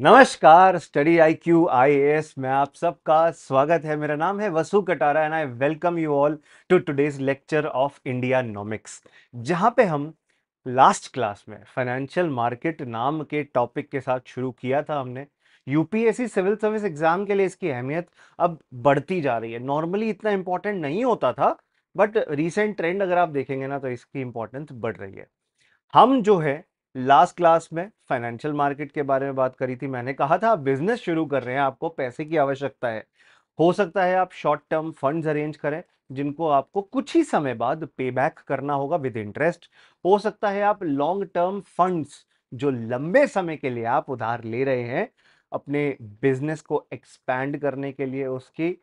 नमस्कार study I Q I S में आप सबका स्वागत है मेरा नाम है Vasu Katara and I welcome you all to today's lecture of Indianomics जहाँ पे हम लास्ट क्लास में फाइनेंशियल मार्केट नाम के टॉपिक के साथ शुरू किया था हमने यूपीएससी सिविल सर्विस एग्जाम के लिए इसकी अहमियत अब बढ़ती जा रही है नॉर्मली इतना इंपॉर्टेंट नहीं होता था बट रिसेंट ट्रेंड अगर आप देखेंगे ना तो इसकी इंपॉर्टेंस बढ़ रही है हम जो है लास्ट क्लास में फाइनेंशियल मार्केट के बारे में बात करी थी मैंने कहा था आप बिजनेस शुरू कर रहे हैं आपको पैसे की आवश्यकता है हो सकता है आप शॉर्ट टर्म फंड्स अरेंज करें जिनको आपको कुछ ही समय बाद पे बैक करना होगा विद इंटरेस्ट हो सकता है आप लॉन्ग टर्म फंड्स जो लंबे समय के लिए आप उधार ले रहे हैं अपने बिजनेस को एक्सपैंड करने के लिए उसकी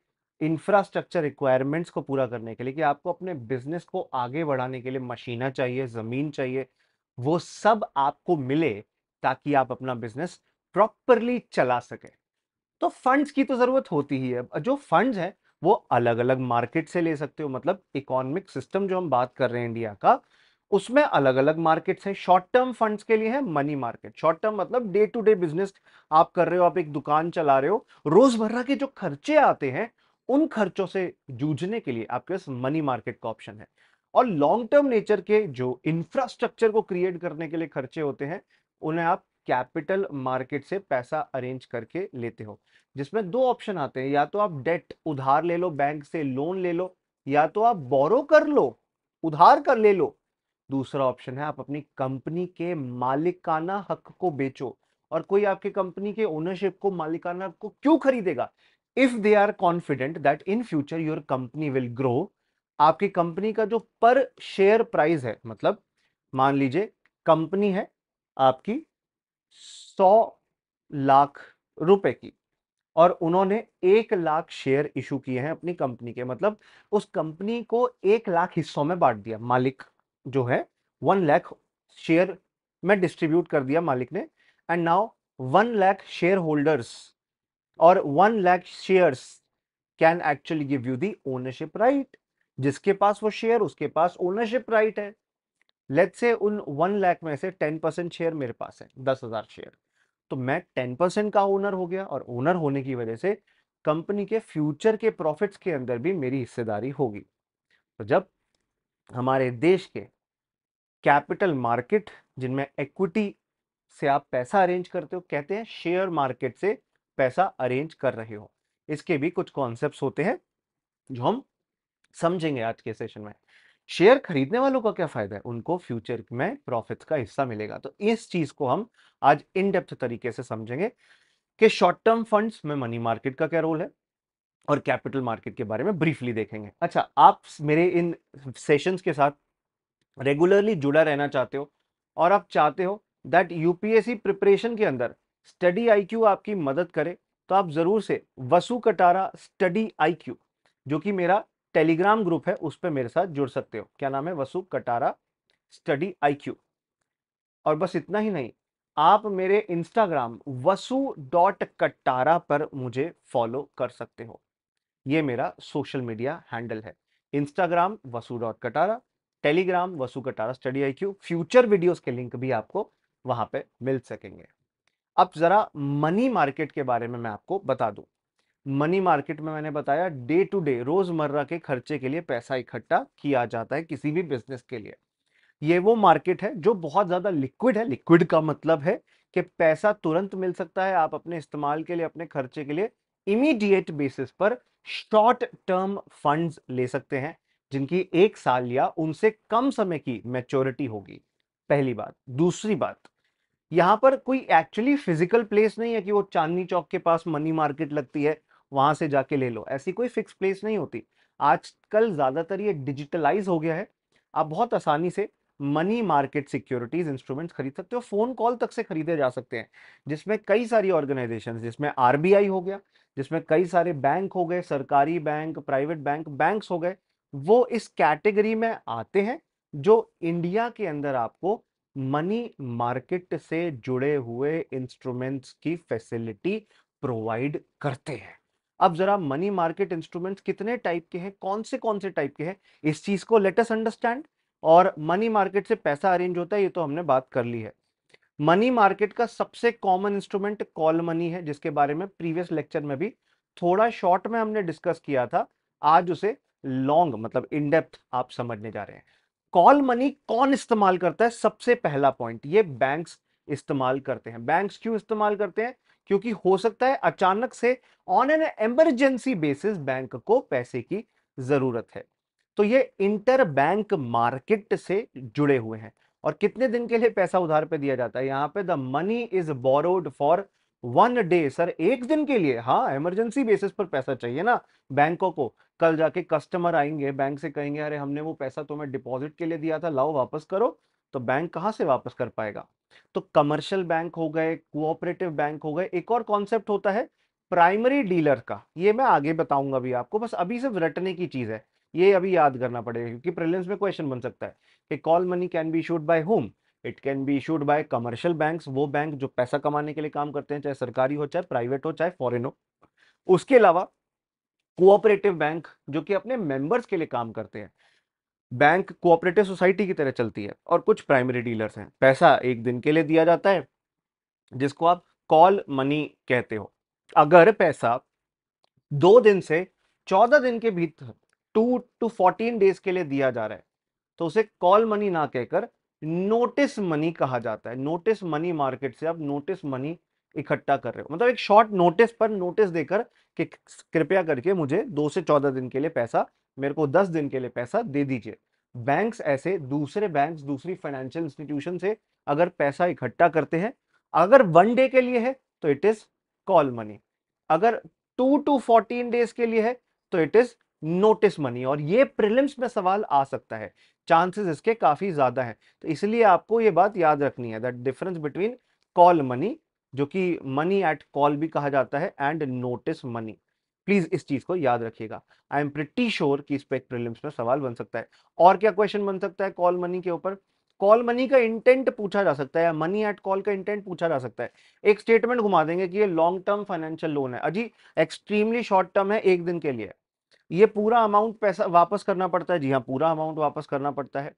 इंफ्रास्ट्रक्चर रिक्वायरमेंट्स को पूरा करने के लिए कि आपको अपने बिजनेस को आगे बढ़ाने के लिए मशीना चाहिए ज़मीन चाहिए वो सब आपको मिले ताकि आप अपना बिजनेस प्रॉपरली चला सके तो फंड्स की तो ज़रूरत होती ही है जो फंड्स हैं वो अलग अलग मार्केट से ले सकते हो मतलब इकोनॉमिक सिस्टम जो हम बात कर रहे हैं इंडिया का उसमें अलग अलग मार्केट्स हैं शॉर्ट टर्म फंड्स के लिए है मनी मार्केट शॉर्ट टर्म मतलब डे टू डे बिजनेस आप कर रहे हो आप एक दुकान चला रहे हो रोजमर्रा के जो खर्चे आते हैं उन खर्चों से जूझने के लिए आपके पास मनी मार्केट का ऑप्शन है और लॉन्ग टर्म नेचर के जो इंफ्रास्ट्रक्चर को क्रिएट करने के लिए खर्चे होते हैं उन्हें आप कैपिटल मार्केट से पैसा अरेंज करके लेते हो जिसमें दो ऑप्शन आते हैं या तो आप डेट उधार ले लो बैंक से लोन ले लो या तो आप बोरो कर लो उधार कर ले लो दूसरा ऑप्शन है आप अपनी कंपनी के मालिकाना हक को बेचो और कोई आपके कंपनी के ओनरशिप को मालिकाना को क्यों खरीदेगा if they are confident that in future your company will grow आपकी कंपनी का जो पर शेयर प्राइस है मतलब मान लीजिए कंपनी है आपकी सौ लाख रुपए की और उन्होंने एक लाख शेयर इशू किए हैं अपनी कंपनी के मतलब उस कंपनी को एक लाख हिस्सों में बांट दिया मालिक जो है वन लाख शेयर में डिस्ट्रीब्यूट कर दिया मालिक ने and now one lakh share holders और one lakh shares can actually give you the ownership right जिसके पास वो शेयर उसके पास ओनरशिप राइट है लेट से उन वन लाख में से टेन परसेंट शेयर मेरे पास है दस हजार शेयर तो मैं टेन परसेंट का ओनर हो गया और ओनर होने की वजह से कंपनी के फ्यूचर के प्रॉफिट्स के अंदर भी मेरी हिस्सेदारी होगी तो जब हमारे देश के कैपिटल मार्केट जिनमें इक्विटी से आप पैसा अरेंज करते हो कहते हैं शेयर मार्केट से पैसा अरेंज कर रहे हो इसके भी कुछ कॉन्सेप्ट होते हैं जो हम समझेंगे आज के सेशन में शेयर खरीदने वालों का क्या फायदा है उनको फ्यूचर में प्रॉफिट का हिस्सा मिलेगा तो इस चीज को हम आज इन डेप्थ तरीके से समझेंगे कि शॉर्ट टर्म फंड्स में मनी मार्केट का क्या रोल है और कैपिटल मार्केट के बारे में ब्रीफली देखेंगे अच्छा आप मेरे इन सेशंस के साथ रेगुलरली जुड़ा रहना चाहते हो और आप चाहते हो दैट यूपीएससी प्रिपरेशन के अंदर स्टडी आईक्यू आपकी मदद करे तो आप ज़रूर से वसु कटारा स्टडी आईक्यू जो कि मेरा टेलीग्राम ग्रुप है उस पर मेरे साथ जुड़ सकते हो क्या नाम है वसु कटारा स्टडी आई और बस इतना ही नहीं आप मेरे इंस्टाग्राम वसु डॉट कटारा पर मुझे फॉलो कर सकते हो ये मेरा सोशल मीडिया हैंडल है Instagram Vasu dot Katara Telegram Vasu Katara study I Q future videos के लिंक भी आपको वहां पे मिल सकेंगे अब जरा मनी मार्केट के बारे में मैं आपको बता दूं मनी मार्केट में मैंने बताया डे टू डे रोजमर्रा के खर्चे के लिए पैसा इकट्ठा किया जाता है किसी भी बिजनेस के लिए ये वो मार्केट है जो बहुत ज़्यादा लिक्विड है लिक्विड का मतलब है कि पैसा तुरंत मिल सकता है आप अपने इस्तेमाल के लिए अपने खर्चे के लिए इमीडिएट बेसिस पर शॉर्ट टर्म फंड्स ले सकते हैं जिनकी एक साल या उनसे कम समय की मैच्योरिटी होगी पहली बात दूसरी बात यहां पर कोई एक्चुअली फिजिकल प्लेस नहीं है कि वो चांदनी चौक के पास मनी मार्केट लगती है वहाँ से जाके ले लो ऐसी कोई फिक्स प्लेस नहीं होती आजकल ज़्यादातर ये डिजिटलाइज हो गया है आप बहुत आसानी से मनी मार्केट सिक्योरिटीज इंस्ट्रूमेंट्स खरीद सकते हो फ़ोन कॉल तक से खरीदे जा सकते हैं जिसमें कई सारी ऑर्गेनाइजेशन जिसमें आर हो गया जिसमें कई सारे बैंक हो गए सरकारी बैंक प्राइवेट बैंक बैंक्स हो गए वो इस कैटेगरी में आते हैं जो इंडिया के अंदर आपको मनी मार्केट से जुड़े हुए इंस्ट्रूमेंट्स की फैसिलिटी प्रोवाइड करते हैं अब जरा मनी मार्केट इंस्ट्रूमेंट्स कितने टाइप के हैं कौन से कौन से टाइप के हैं इस चीज को लेटेस्ट अंडरस्टैंड और मनी मार्केट से पैसा अरेंज होता है ये तो हमने बात कर ली है मनी मार्केट का सबसे कॉमन इंस्ट्रूमेंट कॉल मनी है जिसके बारे में प्रीवियस लेक्चर में भी थोड़ा शॉर्ट में हमने डिस्कस किया था आज उसे लॉन्ग मतलब इनडेप्थ आप समझने जा रहे हैं कॉल मनी कौन इस्तेमाल करता है सबसे पहला पॉइंट ये बैंक्स इस्तेमाल करते हैं बैंक्स क्यों इस्तेमाल करते हैं क्योंकि हो सकता है अचानक से on an emergency basis bank को पैसे की जरूरत है तो ये इंटर बैंक मार्केट से जुड़े हुए हैं और कितने दिन के लिए पैसा उधार पे दिया जाता है यहाँ पे the money is borrowed for one day sir एक दिन के लिए हाँ इमरजेंसी बेसिस पर पैसा चाहिए ना बैंकों को कल जाके कस्टमर आएंगे बैंक से कहेंगे अरे हमने वो पैसा तुम्हें डिपॉजिट के लिए दिया था लाओ वापस करो तो बैंक कहां से वापस कर पाएगा तो कमर्शियल बैंक हो गए कोऑपरेटिव बैंक हो गए एक और कॉन्सेप्ट होता है प्राइमरी डीलर का ये मैं आगे बताऊंगा भी आपको बस अभी सिर्फ रटने की चीज़ है ये अभी याद करना पड़ेगा क्योंकि प्रिलिम्स में क्वेश्चन बन सकता है कि call money can be issued by home it can be issued by commercial banks वो बैंक जो पैसा कमाने के लिए काम करते हैं चाहे सरकारी हो चाहे प्राइवेट हो चाहे फॉरेन हो उसके अलावा कोऑपरेटिव बैंक जो कि अपने मेंबर्स के लिए काम करते हैं बैंक कोऑपरेटिव सोसाइटी की तरह चलती है और कुछ प्राइमरी डीलर्स हैं पैसा एक दिन के लिए दिया जाता है जिसको आप कॉल मनी कहते हो अगर पैसा दो दिन से चौदह दिन के भीतर टू टू फोर्टीन डेज के लिए दिया जा रहा है तो उसे कॉल मनी ना कहकर नोटिस मनी कहा जाता है नोटिस मनी मार्केट से आप नोटिस मनी इकट्ठा कर रहे हो मतलब एक शॉर्ट नोटिस पर नोटिस देकर कि कृपया करके मुझे दो से चौदह दिन के लिए पैसा मेरे को दस दिन के लिए पैसा दे दीजिए बैंक्स ऐसे दूसरे बैंक्स दूसरी फाइनेंशियल इंस्टीट्यूशन से अगर पैसा इकट्ठा करते हैं अगर वन डे के लिए है तो इट इज कॉल मनी अगर टू टू फोर्टीन डेज के लिए है तो इट इज नोटिस मनी और ये प्रिलिम्स में सवाल आ सकता है चांसेस इसके काफी ज्यादा है तो इसलिए आपको ये बात याद रखनी है that difference between call money जो कि मनी एट कॉल भी कहा जाता है एंड नोटिस मनी प्लीज इस चीज को याद रखिएगा आई एम प्रिटी श्योर कि इस पे एक में सवाल बन सकता है और क्या क्वेश्चन बन सकता है कॉल मनी के ऊपर कॉल मनी का इंटेंट पूछा जा सकता है मनी एट कॉल का इंटेंट पूछा जा सकता है एक स्टेटमेंट घुमा देंगे कि ये लॉन्ग टर्म फाइनेंशियल लोन है अजी एक्सट्रीमली शॉर्ट टर्म है एक दिन के लिए ये पूरा अमाउंट पैसा वापस करना पड़ता है जी हाँ पूरा अमाउंट वापस करना पड़ता है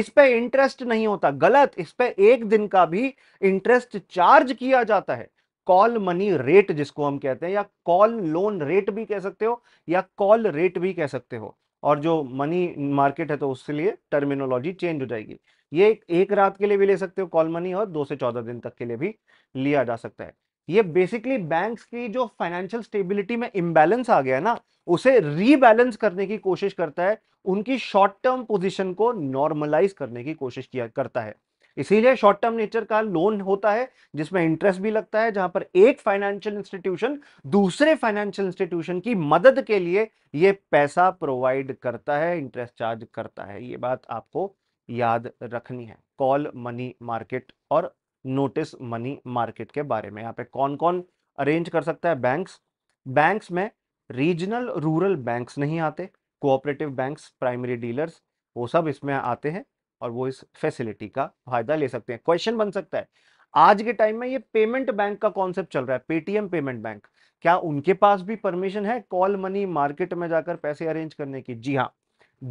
इस पे इंटरेस्ट नहीं होता गलत इस पे एक दिन का भी इंटरेस्ट चार्ज किया जाता है कॉल मनी रेट जिसको हम कहते हैं या कॉल लोन रेट भी कह सकते हो या कॉल रेट भी कह सकते हो और जो मनी मार्केट है तो उसके लिए टर्मिनोलॉजी चेंज हो जाएगी ये एक रात के लिए भी ले सकते हो कॉल मनी और दो से चौदह दिन तक के लिए भी लिया जा सकता है ये बेसिकली बैंक्स की जो फाइनेंशियल स्टेबिलिटी में इम्बैलेंस आ गया ना उसे रीबैलेंस करने की कोशिश करता है उनकी शॉर्ट टर्म पोजीशन को नॉर्मलाइज करने की कोशिश किया करता है इसीलिए शॉर्ट टर्म नेचर का लोन होता है जिसमें इंटरेस्ट भी लगता है जहां पर एक फाइनेंशियल इंस्टीट्यूशन दूसरे फाइनेंशियल इंस्टीट्यूशन की मदद के लिए यह पैसा प्रोवाइड करता है इंटरेस्ट चार्ज करता है ये बात आपको याद रखनी है कॉल मनी मार्केट और नोटिस मनी मार्केट के बारे में यहाँ पे कौन कौन अरेंज कर सकता है बैंक्स बैंक्स में रीजनल रूरल बैंक्स नहीं आते कोऑपरेटिव बैंक्स प्राइमरी डीलर्स वो सब इसमें आते हैं और वो इस फैसिलिटी का फायदा ले सकते हैं क्वेश्चन बन सकता है आज के टाइम में ये पेमेंट बैंक का कॉन्सेप्ट चल रहा है पेटीएम पेमेंट बैंक क्या उनके पास भी परमिशन है कॉल मनी मार्केट में जाकर पैसे अरेंज करने की जी हाँ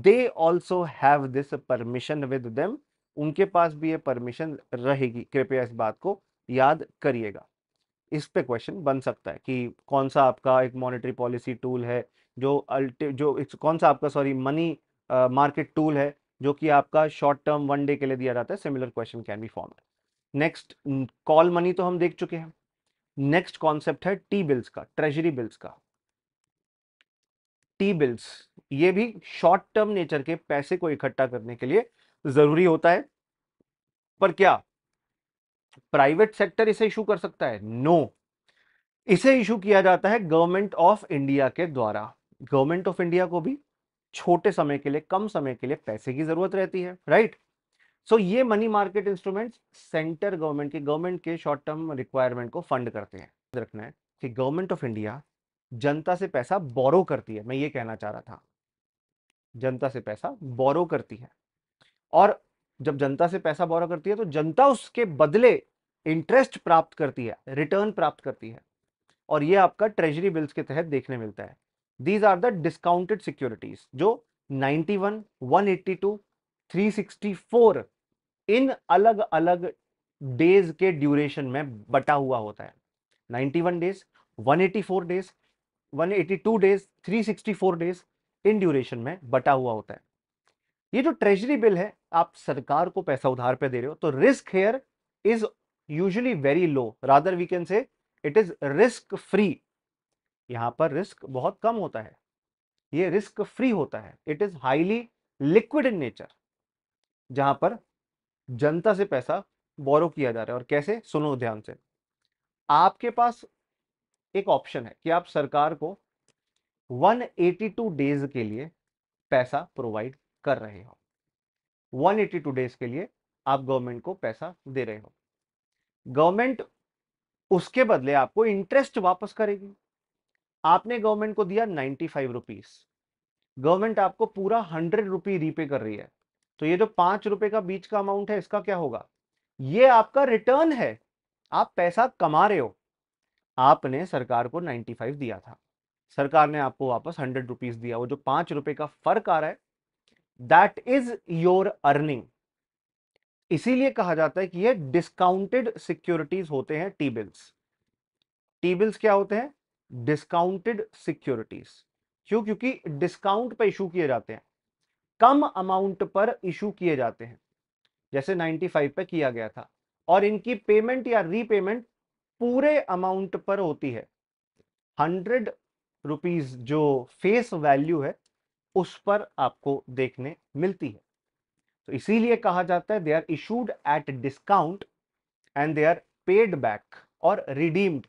they also have this permission with them उनके पास भी ये परमिशन रहेगी कृपया इस बात को याद करिएगा इस पे क्वेश्चन बन सकता है कि कौन सा आपका एक मॉनेटरी पॉलिसी टूल है जो अल्टी जो कौन सा आपका सॉरी मनी मार्केट टूल है जो कि आपका शॉर्ट टर्म वन डे के लिए दिया जाता है similar question can be form next call money तो हम देख चुके हैं नेक्स्ट कॉन्सेप्ट है टी बिल्स का ट्रेजरी बिल्स का टी बिल्स ये भी शॉर्ट टर्म नेचर के पैसे को इकट्ठा करने के लिए जरूरी होता है पर क्या प्राइवेट सेक्टर इसे इशू कर सकता है नो no. इसे इशू किया जाता है गवर्नमेंट ऑफ इंडिया के द्वारा गवर्नमेंट ऑफ इंडिया को भी छोटे समय के लिए कम समय के लिए पैसे की जरूरत रहती है राइट सो so, ये money market instruments centre government के गवर्नमेंट के शॉर्ट टर्म रिक्वायरमेंट को फंड करते हैं रखना है कि गवर्नमेंट ऑफ इंडिया जनता से पैसा बोरो करती है मैं ये कहना चाह रहा था जनता से पैसा बोरो करती है और जब जनता से पैसा बोरो करती है तो जनता उसके बदले इंटरेस्ट प्राप्त करती है रिटर्न प्राप्त करती है और ये आपका ट्रेजरी बिल्स के तहत देखने मिलता है these are the discounted securities जो 91, 182, 364 इन अलग अलग डेज के ड्यूरेशन में बटा हुआ होता है 91 डेज 184 डेज 182 डेज 364 डेज इन ड्यूरेशन में बटा हुआ होता है ये जो ट्रेजरी बिल है आप सरकार को पैसा उधार पे दे रहे हो तो risk here is usually very low rather we can say it is risk free यहाँ पर रिस्क बहुत कम होता है ये रिस्क फ्री होता है it is highly liquid in nature जहां पर जनता से पैसा बोरो किया जा रहा है और कैसे सुनो ध्यान से आपके पास एक ऑप्शन है कि आप सरकार को 182 डेज के लिए पैसा प्रोवाइड कर रहे हो 182 डेज के लिए आप गवर्नमेंट को पैसा दे रहे हो गवर्नमेंट उसके बदले आपको इंटरेस्ट वापस करेगी आपने गवर्नमेंट को दिया नाइन्टी फाइव रुपीज गवर्नमेंट आपको पूरा हंड्रेड रुपी रीपे कर रही है तो ये जो पांच रुपए का बीच का अमाउंट है इसका क्या होगा ये आपका रिटर्न है आप पैसा कमा रहे हो आपने सरकार को फाइव दिया था सरकार ने आपको वापस हंड्रेड रुपीज दिया वो जो पांच रुपए का फर्क आ रहा है दैट इज योर अर्निंग इसीलिए कहा जाता है कि ये डिस्काउंटेड सिक्योरिटीज होते हैं टी बिल्स टी बिल्स क्या होते हैं डिस्काउंटेड सिक्योरिटीज क्यों क्योंकि डिस्काउंट पर इशू किए जाते हैं कम अमाउंट पर इशू किए जाते हैं जैसे 95 पे किया गया था और इनकी पेमेंट या रीपेमेंट पूरे अमाउंट पर होती है हंड्रेड रुपीज जो फेस वैल्यू है उस पर आपको देखने मिलती है तो इसीलिए कहा जाता है they are issued at discount and they are paid back और रिडीम्ड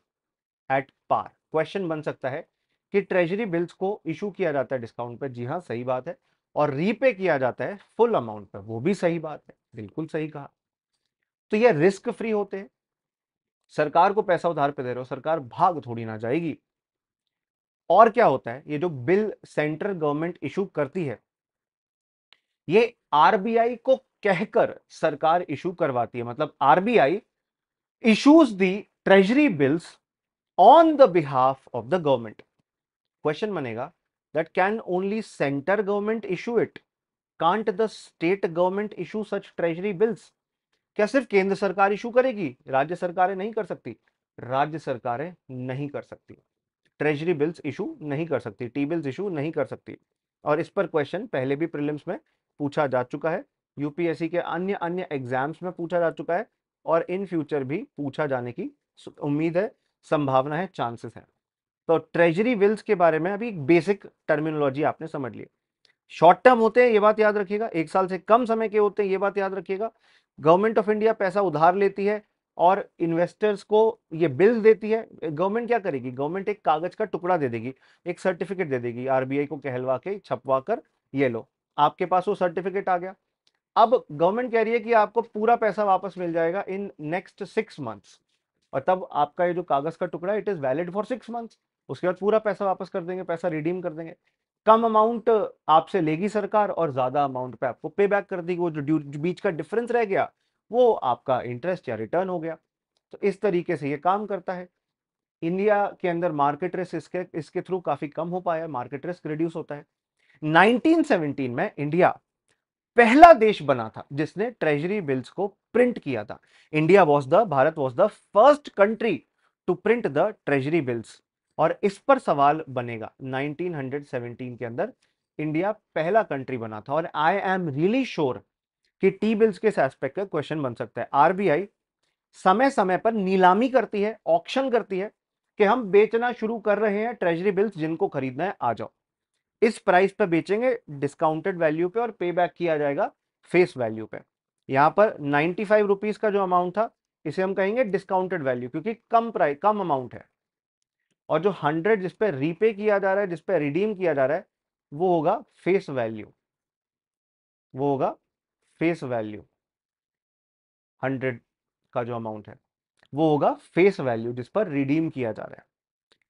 एट पार क्वेश्चन बन सकता है कि ट्रेजरी बिल्स को इशू किया जाता है डिस्काउंट पे जी हाँ सही बात है और रीपे किया जाता है फुल अमाउंट पर वो भी सही बात है बिल्कुल सही कहा तो ये रिस्क फ्री होते हैं सरकार को पैसा उधार पे दे रहे हो सरकार भाग थोड़ी ना जाएगी और क्या होता है ये जो बिल सेंट्रल गवर्नमेंट इशू करती है ये आरबीआई को कहकर सरकार इशू करवाती है मतलब RBI issues the treasury bills on the behalf of the government question banega that can only centre government issue it can't the state government issue such treasury bills क्या सिर्फ केंद्र सरकार इशू करेगी राज्य सरकारें नहीं कर सकती राज्य सरकारें नहीं कर सकती ट्रेजरी बिल्स इशू नहीं कर सकती टी बिल्स इशू नहीं कर सकती और इस पर क्वेश्चन पहले भी प्रिलिम्स में पूछा जा चुका है यूपीएससी के अन्य अन्य एग्जाम्स में पूछा जा चुका है और इन फ्यूचर भी पूछा जाने की उम्मीद है संभावना है चांसेस है तो ट्रेजरी विल्स के बारे में अभी एक बेसिक टर्मिनोलॉजी आपने समझ ली शॉर्ट टर्म होते हैं ये बात याद रखिएगा एक साल से कम समय के होते हैं ये बात याद रखिएगा गवर्नमेंट ऑफ इंडिया पैसा उधार लेती है और इन्वेस्टर्स को ये बिल्स देती है गवर्नमेंट क्या करेगी गवर्नमेंट एक कागज का टुकड़ा दे देगी एक सर्टिफिकेट दे देगी आरबीआई को कहलवा के छपवा कर ये लो आपके पास वो सर्टिफिकेट आ गया अब गवर्नमेंट कह रही है कि आपको पूरा पैसा वापस मिल जाएगा इन नेक्स्ट सिक्स मंथ्स और तब आपका ये जो कागज का टुकड़ा it is valid for six months उसके बाद पूरा पैसा वापस कर देंगे पैसा रिडीम कर देंगे कम अमाउंट आपसे लेगी सरकार और ज्यादा अमाउंट पे आपको पे बैक कर देगी वो जो बीच का डिफरेंस रह गया वो आपका इंटरेस्ट या रिटर्न हो गया तो इस तरीके से ये काम करता है इंडिया के अंदर मार्केट रिस्क इसके इसके थ्रू काफी कम हो पाया मार्केट रिस्क रिड्यूस होता है 1917 में इंडिया पहला देश बना था जिसने ट्रेजरी बिल्स को प्रिंट किया था India was the Bharat was the first country to print the treasury bills और इस पर सवाल बनेगा 1917 के अंदर इंडिया पहला कंट्री बना था और आई एम रियली श्योर कि टी बिल्स के एस्पेक्ट का क्वेश्चन बन सकता है आरबीआई समय समय पर नीलामी करती है ऑप्शन करती है कि हम बेचना शुरू कर रहे हैं ट्रेजरी बिल्स जिनको खरीदना है आ जाओ इस प्राइस पर बेचेंगे डिस्काउंटेड वैल्यू पे और पे बैक किया जाएगा फेस वैल्यू पे यहाँ पर नाइन्टी फाइव रुपीज़ का जो अमाउंट था इसे हम कहेंगे डिस्काउंटेड वैल्यू क्योंकि कम प्राइस कम अमाउंट है और जो हंड्रेड जिसपे रीपे किया जा रहा है जिसपे रिडीम किया जा रहा है वो होगा फेस वैल्यू वो होगा फेस वैल्यू हंड्रेड का जो अमाउंट है वो होगा फेस वैल्यू जिस पर रिडीम किया जा रहा है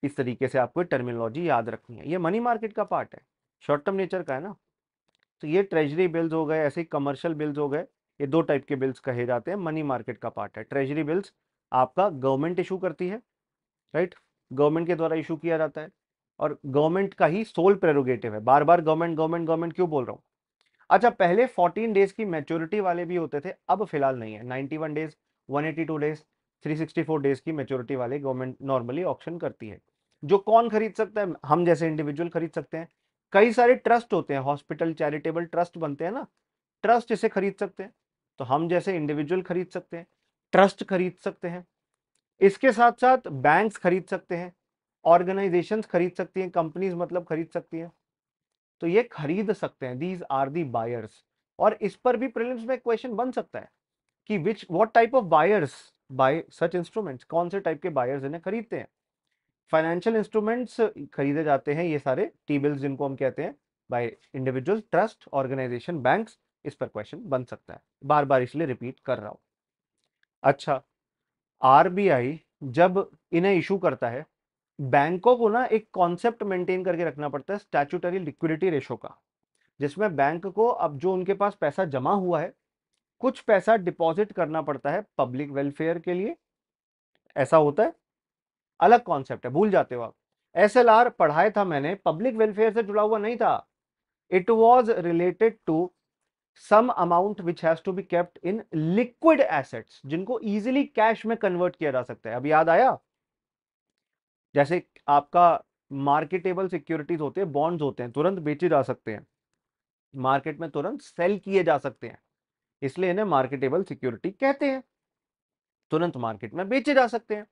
इस तरीके से आपको टर्मिनोलॉजी याद रखनी है ये मनी मार्केट का पार्ट है शॉर्ट टर्म नेचर का है ना तो ये ट्रेजरी बिल्स हो गए ऐसे कमर्शियल बिल्स हो गए ये दो टाइप के बिल्स कहे जाते हैं मनी मार्केट का पार्ट है ट्रेजरी बिल्स आपका गवर्नमेंट इशू करती है राइट गवर्नमेंट के द्वारा इशू किया जाता है और गवर्नमेंट का ही सोल प्रेरोगेटिव है बार बार गवर्नमेंट गवर्नमेंट गवर्नमेंट क्यों बोल रहा हूँ अच्छा पहले 14 डेज की मेच्योरिटी वाले भी होते थे अब फिलहाल नहीं है 91 डेज 182 डेज 364 डेज की मेच्योरिटी वाले गवर्नमेंट नॉर्मली ऑप्शन करती है जो कौन खरीद सकता है हम जैसे इंडिविजुअल खरीद सकते हैं कई सारे ट्रस्ट होते हैं हॉस्पिटल चैरिटेबल ट्रस्ट बनते हैं ना ट्रस्ट इसे खरीद सकते हैं तो हम जैसे इंडिविजुअल खरीद सकते हैं ट्रस्ट खरीद सकते हैं इसके साथ साथ बैंक्स खरीद सकते हैं ऑर्गेनाइजेशंस खरीद सकती हैं कंपनीज मतलब खरीद सकती हैं तो ये खरीद सकते हैं दीज आर दी बायर्स और इस पर भी प्रिलिम्स में क्वेश्चन बन सकता है कि which what type of buyers buy such instruments कौन से टाइप के बायर्स इन्हें खरीदते हैं फाइनेंशियल इंस्ट्रूमेंट्स खरीदे जाते हैं ये सारे टी बिल्स जिनको हम कहते हैं by individual trust organisation banks इस पर क्वेश्चन बन सकता है बार बार इसलिए रिपीट कर रहा हूं अच्छा आरबीआई जब इन्हें इशू करता है बैंकों को ना एक कॉन्सेप्ट मेंटेन करके रखना पड़ता है स्टैचुटरी लिक्विडिटी रेशो का जिसमें बैंक को अब जो उनके पास पैसा जमा हुआ है कुछ पैसा डिपॉजिट करना पड़ता है पब्लिक वेलफेयर के लिए ऐसा होता है अलग कॉन्सेप्ट है भूल जाते हो आप एस एल आर पढ़ाया था मैंने पब्लिक वेलफेयर से जुड़ा हुआ नहीं था it was related to some amount which has to be kept in liquid assets जिनको इजीली कैश में कन्वर्ट किया जा सकता है अब याद आया जैसे आपका मार्केटेबल सिक्योरिटीज होते हैं बॉन्ड्स होते हैं तुरंत बेचे जा सकते हैं मार्केट में तुरंत सेल किए जा सकते हैं इसलिए इन्हें मार्केटेबल सिक्योरिटी कहते हैं तुरंत मार्केट में बेचे जा सकते हैं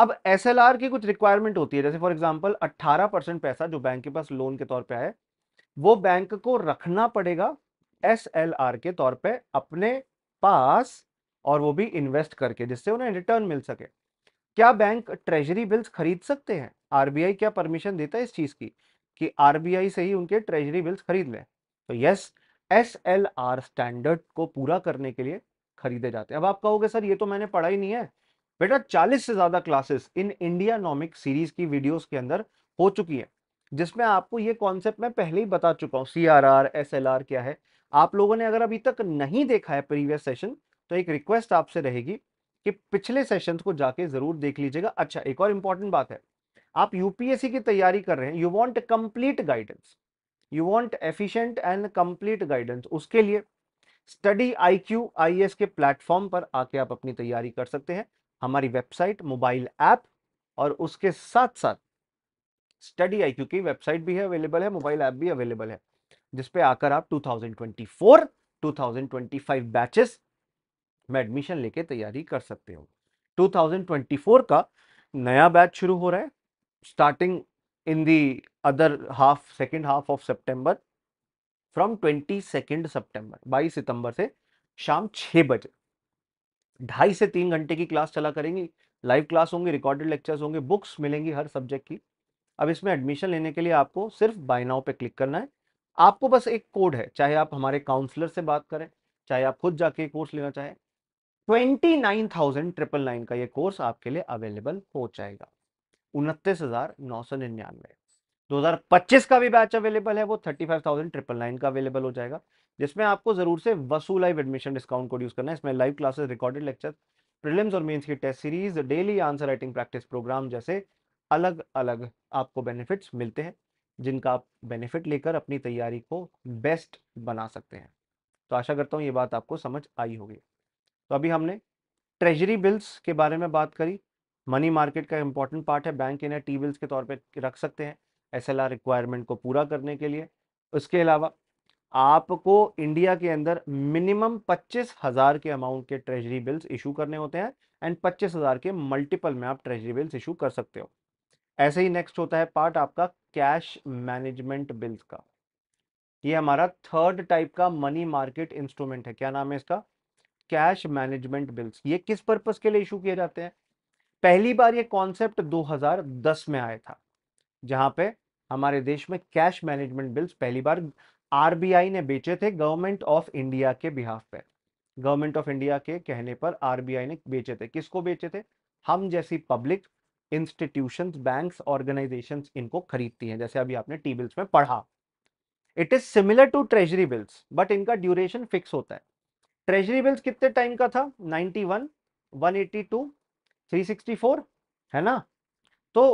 अब एस की कुछ रिक्वायरमेंट होती है जैसे फॉर एग्जाम्पल 18 परसेंट पैसा जो बैंक के पास लोन के तौर पर आए वो बैंक को रखना पड़ेगा एस के तौर पर अपने पास और वो भी इन्वेस्ट करके जिससे उन्हें रिटर्न मिल सके क्या बैंक ट्रेजरी बिल्स खरीद सकते हैं आरबीआई क्या परमिशन देता है इस चीज़ की कि आरबीआई से ही उनके ट्रेजरी बिल्स खरीद लें तो yes S L R standard को पूरा करने के लिए खरीदे जाते हैं अब आप कहोगे सर ये तो मैंने पढ़ा ही नहीं है बेटा 40 से ज़्यादा क्लासेस इन इंडिया नॉमिक सीरीज की वीडियोस के अंदर हो चुकी है जिसमें आपको ये कॉन्सेप्ट मैं पहले ही बता चुका हूँ C R R S L R क्या है आप लोगों ने अगर अभी तक नहीं देखा है प्रीवियस सेशन तो एक रिक्वेस्ट आपसे रहेगी कि पिछले सेशन को जाके ज़रूर देख लीजिएगा अच्छा एक और इंपॉर्टेंट बात है आप यूपीएससी की तैयारी कर रहे हैं you want complete guidance you want efficient and complete guidance उसके लिए study I Q I S के प्लेटफॉर्म पर आके आप अपनी तैयारी कर सकते हैं हमारी वेबसाइट मोबाइल ऐप और उसके साथ साथ स्टडी आई क्यू की वेबसाइट भी है अवेलेबल है मोबाइल ऐप भी अवेलेबल है जिसपे आकर आप 2024 2025 बैचेस में एडमिशन लेके तैयारी कर सकते हो 2024 का नया बैच शुरू हो रहा है starting in the other half second half of September from 22nd September 22 सितंबर से शाम 6 बजे ढाई से तीन घंटे की क्लास चला करेंगी लाइव क्लास होंगी रिकॉर्डेड लेक्चर्स होंगे बुक्स मिलेंगी हर सब्जेक्ट की अब इसमें एडमिशन लेने के लिए आपको सिर्फ बाय नाउ पे क्लिक करना है आपको बस एक कोड है चाहे आप हमारे काउंसलर से बात करें चाहे आप खुद जाके कोर्स लेना चाहें twenty nine thousand triple nine का ये कोर्स आपके लिए अवेलेबल हो जाएगा उनतीस हजार का भी बैच अवेलेबल है वो thirty five thousand triple nine का अवेलेबल हो जाएगा जिसमें आपको जरूर से Vasu live admission discount code use करना है इसमें live classes recorded lecture prelims और मेंस की test series daily answer writing practice programme जैसे अलग अलग आपको बेनिफिट्स मिलते हैं जिनका आप बेनिफिट लेकर अपनी तैयारी को बेस्ट बना सकते हैं तो आशा करता हूँ ये बात आपको समझ आई होगी तो अभी हमने ट्रेजरी बिल्स के बारे में बात करी मनी मार्केट का इंपॉर्टेंट पार्ट है बैंक इन्हें टी बिल्स के तौर पर रख सकते हैं एस एल आर रिक्वायरमेंट को पूरा करने के लिए उसके अलावा आपको इंडिया के अंदर मिनिमम पच्चीस हज़ार के अमाउंट के ट्रेजरी बिल्स इशू करने होते हैं एंड पच्चीस हज़ार के मल्टीपल में आप ट्रेजरी बिल्स इशू कर सकते हो ऐसे ही नेक्स्ट होता है पार्ट आपका कैश मैनेजमेंट बिल्स का ये हमारा थर्ड टाइप का मनी मार्केट इंस्ट्रूमेंट है क्या नाम है इसका कैश मैनेजमेंट बिल्स ये किस पर्पज़ के लिए इशू किए जाते हैं पहली बार ये कॉन्सेप्ट 2010 में आया था जहां पे हमारे देश में कैश मैनेजमेंट बिल्स पहली बार आरबीआई ने बेचे थे गवर्नमेंट ऑफ इंडिया के बिहाफ पे गवर्नमेंट ऑफ इंडिया के कहने पर आरबीआई ने बेचे थे किसको बेचे थे हम जैसी पब्लिक इंस्टीट्यूशन बैंक्स ऑर्गेनाइजेशन इनको खरीदती हैं जैसे अभी आपने टी बिल्स में पढ़ा it is similar to treasury bills but इनका ड्यूरेशन फिक्स होता है ट्रेजरी बिल्स कितने टाइम का था 91, 182, 364 है ना तो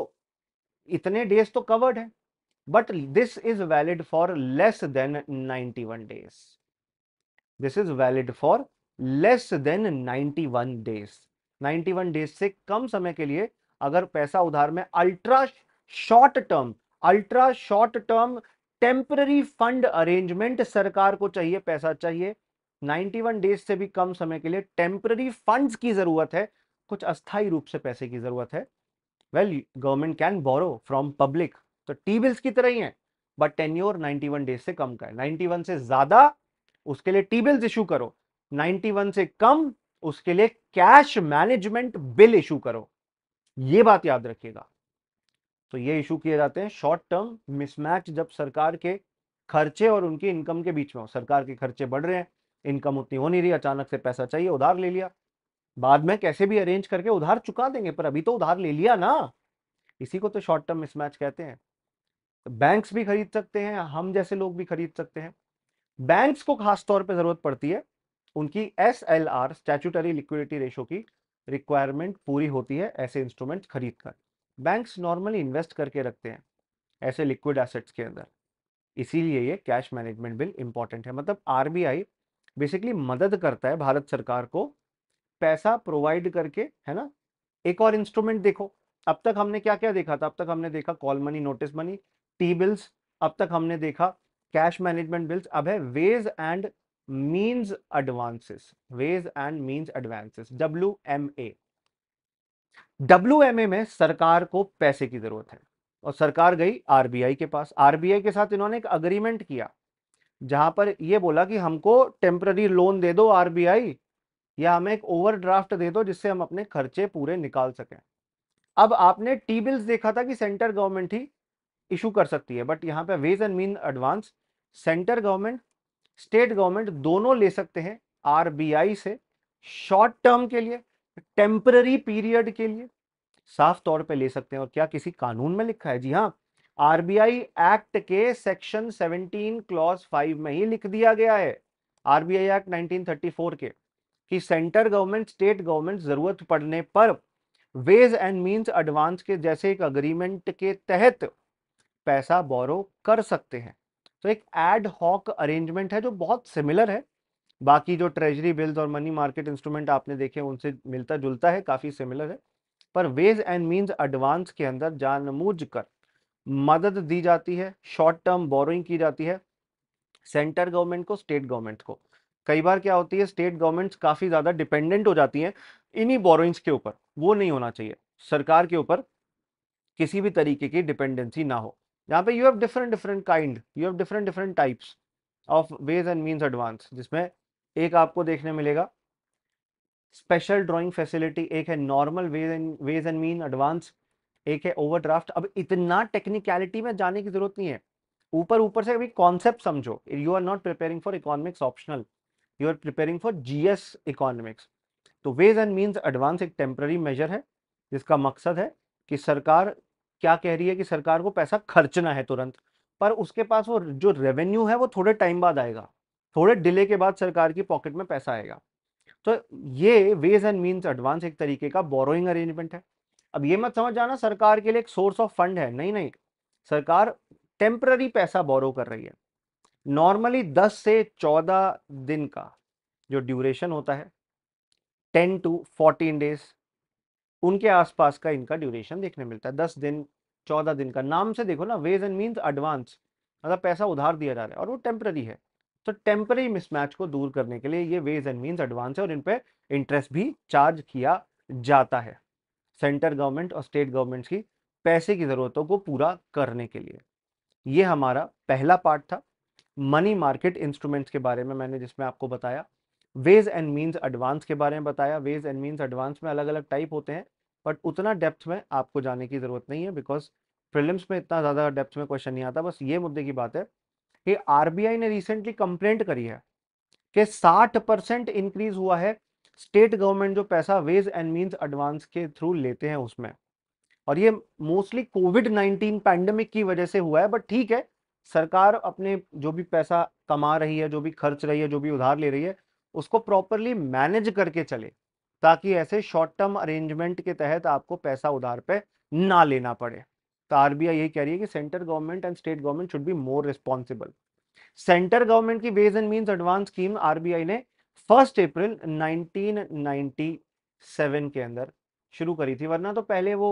इतने डेज तो कवर्ड है but this is valid for less than 91 days this is valid for less than 91 days 91 days से कम समय के लिए अगर पैसा उधार में ultra short term ultra short term temporary fund arrangement सरकार को चाहिए पैसा चाहिए 91 डेज से भी कम समय के लिए टेम्पररी फंड्स की जरूरत है कुछ अस्थाई रूप से पैसे की जरूरत है well government can borrow from public तो टी बिल्स की तरह ही है बट टेन्योर 91 डेज से कम का है 91 से ज्यादा उसके लिए टी बिल्स इशू करो 91 से कम उसके लिए कैश मैनेजमेंट बिल इशू करो ये बात याद रखिएगा तो ये इशू किए जाते हैं शॉर्ट टर्म मिसमैच जब सरकार के खर्चे और उनकी इनकम के बीच में हो सरकार के खर्चे बढ़ रहे हैं इनकम उतनी हो नहीं रही अचानक से पैसा चाहिए उधार ले लिया बाद में कैसे भी अरेंज करके उधार चुका देंगे पर अभी तो उधार ले लिया ना इसी को तो शॉर्ट टर्म मिसमैच कहते हैं बैंक्स भी खरीद सकते हैं हम जैसे लोग भी खरीद सकते हैं बैंक्स को खास तौर पे जरूरत पड़ती है उनकी S L R statutory liquidity ratio की रिक्वायरमेंट पूरी होती है ऐसे इंस्ट्रूमेंट खरीद कर बैंक्स नॉर्मली इन्वेस्ट करके रखते हैं ऐसे लिक्विड एसेट्स के अंदर इसीलिए ये कैश मैनेजमेंट बिल इंपॉर्टेंट है मतलब आरबीआई बेसिकली मदद करता है भारत सरकार को पैसा प्रोवाइड करके है ना एक और इंस्ट्रूमेंट देखो अब तक हमने क्या क्या देखा था अब तक हमने देखा call money notice money T bills अब तक हमने देखा कैश मैनेजमेंट बिल्स अब है ways and means advances ways and means advances W M A W M A में सरकार को पैसे की जरूरत है और सरकार गई आरबीआई के पास आरबीआई के साथ इन्होंने एक अग्रीमेंट किया जहां पर यह बोला कि हमको टेम्पररी लोन दे दो आरबीआई या हमें एक ओवरड्राफ्ट दे दो जिससे हम अपने खर्चे पूरे निकाल सकें अब आपने टी बिल्स देखा था कि सेंटर गवर्नमेंट ही इशू कर सकती है बट यहाँ पे ways and mean advance centre government state government दोनों ले सकते हैं आरबीआई से शॉर्ट टर्म के लिए टेम्पररी पीरियड के लिए साफ तौर पे ले सकते हैं और क्या किसी कानून में लिखा है जी हाँ आरबीआई एक्ट के सेक्शन 17 क्लॉज 5 में ही लिख दिया गया है आरबीआई एक्ट 1934 के कि सेंटर गवर्नमेंट स्टेट गवर्नमेंट ज़रूरत पड़ने पर वेज एंड मीन्स एडवांस के जैसे एक अग्रीमेंट के तहत पैसा बोरो कर सकते हैं तो एक एड हॉक अरेंजमेंट है जो बहुत सिमिलर है बाकी जो ट्रेजरी बिल्स और मनी मार्केट इंस्ट्रूमेंट आपने देखे उनसे मिलता जुलता है काफ़ी सिमिलर है पर वेज एंड मीन्स एडवांस के अंदर जानबूझ कर मदद दी जाती है शॉर्ट टर्म बोरोइंग की जाती है सेंटर गवर्नमेंट को स्टेट गवर्नमेंट को कई बार क्या होती है स्टेट गवर्नमेंट्स काफ़ी ज़्यादा डिपेंडेंट हो जाती हैं इन्हीं बोरोइंग्स के ऊपर वो नहीं होना चाहिए सरकार के ऊपर किसी भी तरीके की डिपेंडेंसी ना हो यहाँ पे you have different different kind you have different different types of ways and means advance जिसमें एक आपको देखने मिलेगा स्पेशल ड्राइंग फैसिलिटी एक है normal ways and ways and mean advance एक है ओवरड्राफ्ट अब इतना टेक्निकलिटी में जाने की जरूरत नहीं है ऊपर ऊपर से अभी कॉन्सेप्ट समझो you are not preparing for economics optional you are preparing for S economics तो वेज एंड मीन्स एडवांस एक टेम्प्ररी मेजर है जिसका मकसद है कि सरकार क्या कह रही है कि सरकार को पैसा खर्चना है तुरंत पर उसके पास वो जो रेवेन्यू है वो थोड़े टाइम बाद आएगा थोड़े डिले के बाद सरकार की पॉकेट में पैसा आएगा तो ये वेज एंड मीन्स एडवांस एक तरीके का बोरोइंग अरेंजमेंट है अब ये मत समझ जाना सरकार के लिए एक सोर्स ऑफ फंड है नहीं नहीं सरकार टेम्प्ररी पैसा बोरो कर रही है नॉर्मली 10 से 14 दिन का जो ड्यूरेशन होता है 10 टू 14 डेज उनके आसपास का इनका ड्यूरेशन देखने मिलता है 10 दिन 14 दिन का नाम से देखो ना वेज एंड मीन्स एडवांस मतलब पैसा उधार दिया जा रहा है और वो टेम्प्रेरी है तो टेम्प्ररी मिसमैच को दूर करने के लिए ये वेज एंड मीन्स एडवांस है और इन पर इंटरेस्ट भी चार्ज किया जाता है सेंटर गवर्नमेंट और स्टेट गवर्नमेंट्स की पैसे की ज़रूरतों को पूरा करने के लिए ये हमारा पहला पार्ट था मनी मार्केट इंस्ट्रूमेंट्स के बारे में मैंने जिसमें आपको बताया वेज एंड मीन्स एडवांस के बारे में बताया वेज एंड मीन्स एडवांस में अलग अलग टाइप होते हैं बट उतना डेप्थ में आपको जाने की ज़रूरत नहीं है बिकॉज फिल्म में इतना ज़्यादा डेप्थ में क्वेश्चन नहीं आता बस ये मुद्दे की बात है कि आर ने रिसेंटली कंप्लेंट करी है कि साठ परसेंट इंक्रीज हुआ है स्टेट गवर्नमेंट जो पैसा वेज एंड मीन्स एडवांस के थ्रू लेते हैं उसमें और ये मोस्टली कोविड 19 पैंडमिक की वजह से हुआ है बट ठीक है सरकार अपने जो भी पैसा कमा रही है जो भी खर्च रही है जो भी उधार ले रही है उसको प्रॉपरली मैनेज करके चले ताकि ऐसे शॉर्ट टर्म अरेंजमेंट के तहत आपको पैसा उधार पे ना लेना पड़े तो आरबीआई यही कह रही है कि centre government and state government should be more responsible centre government की ways and means advance scheme RBI ने फर्स्ट अप्रैल 1997 के अंदर शुरू करी थी वरना तो पहले वो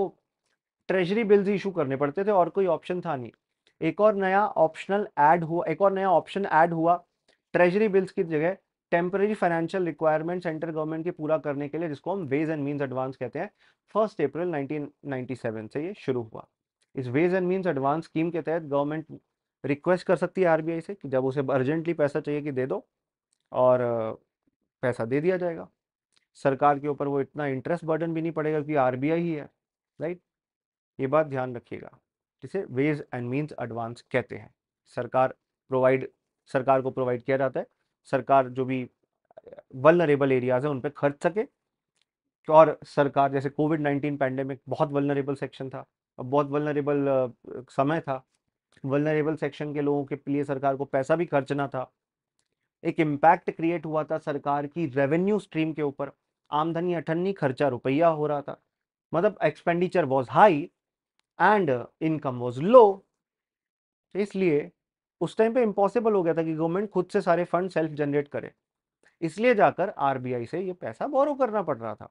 ट्रेजरी बिल्स इशू करने पड़ते थे और कोई ऑप्शन था नहीं एक और नया ऑप्शनल ऐड हुआ एक और नया ऑप्शन ऐड हुआ ट्रेजरी बिल्स की जगह temporary financial requirement central government के पूरा करने के लिए जिसको हम वेज एंड मीन्स एडवांस कहते हैं फर्स्ट अप्रैल 1997 से ये शुरू हुआ इस ways and means advance scheme के तहत गवर्नमेंट रिक्वेस्ट कर सकती है आरबीआई से कि जब उसे अर्जेंटली पैसा चाहिए कि दे दो और पैसा दे दिया जाएगा सरकार के ऊपर वो इतना इंटरेस्ट बर्डन भी नहीं पड़ेगा क्योंकि आरबीआई ही है राइट ये बात ध्यान रखिएगा जिसे वेज एंड मीन्स एडवांस कहते हैं सरकार प्रोवाइड सरकार को प्रोवाइड किया जाता है सरकार जो भी वलनरेबल एरियाज हैं उन पर खर्च सके और सरकार जैसे कोविड नाइन्टीन पैंडेमिक बहुत वलनरेबल सेक्शन था बहुत वलनरेबल समय था वलनरेबल सेक्शन के लोगों के लिए सरकार को पैसा भी खर्चना था एक इम्पैक्ट क्रिएट हुआ था सरकार की रेवेन्यू स्ट्रीम के ऊपर आमदनी अठन्नी खर्चा रुपया हो रहा था मतलब expenditure was high and income was low इसलिए उस टाइम पे इम्पॉसिबल हो गया था कि गवर्नमेंट खुद से सारे फंड सेल्फ जनरेट करे इसलिए जाकर आरबीआई से ये पैसा बोरो करना पड़ रहा था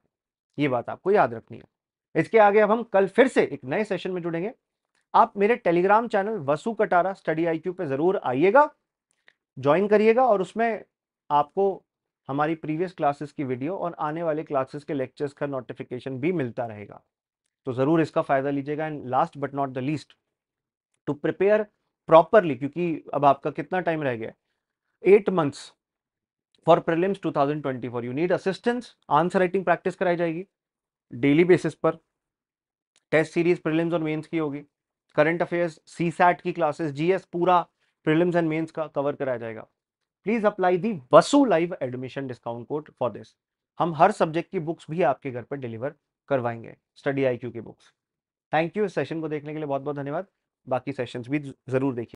ये बात आपको याद रखनी है इसके आगे अब हम कल फिर से एक नए सेशन में जुड़ेंगे आप मेरे Telegram channel Vasu Katara study Q पे ज़रूर आइएगा ज्वाइन करिएगा और उसमें आपको हमारी प्रीवियस क्लासेस की वीडियो और आने वाले क्लासेस के लेक्चर्स का नोटिफिकेशन भी मिलता रहेगा तो ज़रूर इसका फ़ायदा लीजिएगा and last but not the least to prepare properly क्योंकि अब आपका कितना टाइम रह गया eight months for prelims 2024 you need assistance answer writing practice कराई जाएगी डेली बेसिस पर टेस्ट सीरीज प्रिलिम्स और मेंस की होगी करंट अफेयर्स सी सैट की क्लासेस जीएस पूरा प्रिलिम्स एंड मेंस का कवर कराया जाएगा please apply the Basu live admission discount code for this हम हर सब्जेक्ट की बुक्स भी आपके घर पर डिलीवर करवाएंगे स्टडी क्यू की बुक्स थैंक यू सेशन को देखने के लिए बहुत बहुत धन्यवाद बाकी सेशंस भी ज़रूर देखिए